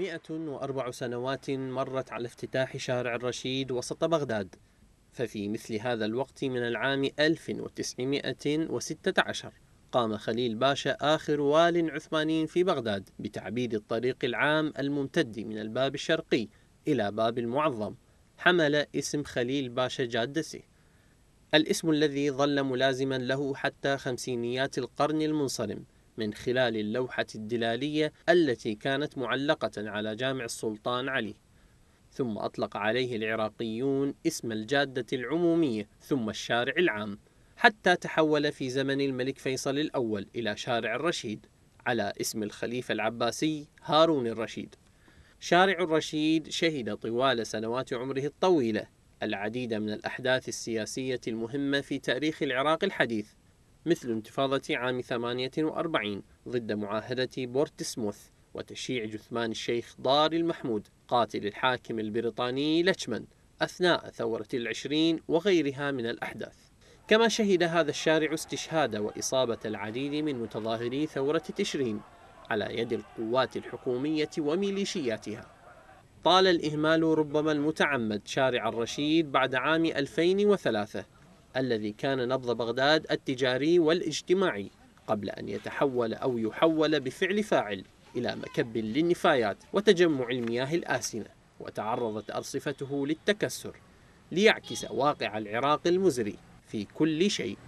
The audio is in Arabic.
104 سنوات مرت على افتتاح شارع الرشيد وسط بغداد ففي مثل هذا الوقت من العام 1916 قام خليل باشا آخر وال عثماني في بغداد بتعبيد الطريق العام الممتد من الباب الشرقي إلى باب المعظم حمل اسم خليل باشا جادسي الاسم الذي ظل ملازما له حتى خمسينيات القرن المنصرم من خلال اللوحة الدلالية التي كانت معلقة على جامع السلطان علي ثم أطلق عليه العراقيون اسم الجادة العمومية ثم الشارع العام حتى تحول في زمن الملك فيصل الأول إلى شارع الرشيد على اسم الخليفة العباسي هارون الرشيد شارع الرشيد شهد طوال سنوات عمره الطويلة العديد من الأحداث السياسية المهمة في تاريخ العراق الحديث مثل انتفاضة عام 48 ضد معاهدة بورتسموث وتشييع جثمان الشيخ ضار المحمود قاتل الحاكم البريطاني لتشمن أثناء ثورة العشرين وغيرها من الأحداث كما شهد هذا الشارع استشهاد وإصابة العديد من متظاهري ثورة تشرين على يد القوات الحكومية وميليشياتها طال الإهمال ربما المتعمد شارع الرشيد بعد عام 2003 الذي كان نبض بغداد التجاري والاجتماعي قبل أن يتحول أو يحول بفعل فاعل إلى مكب للنفايات وتجمع المياه الآسنة وتعرضت أرصفته للتكسر ليعكس واقع العراق المزري في كل شيء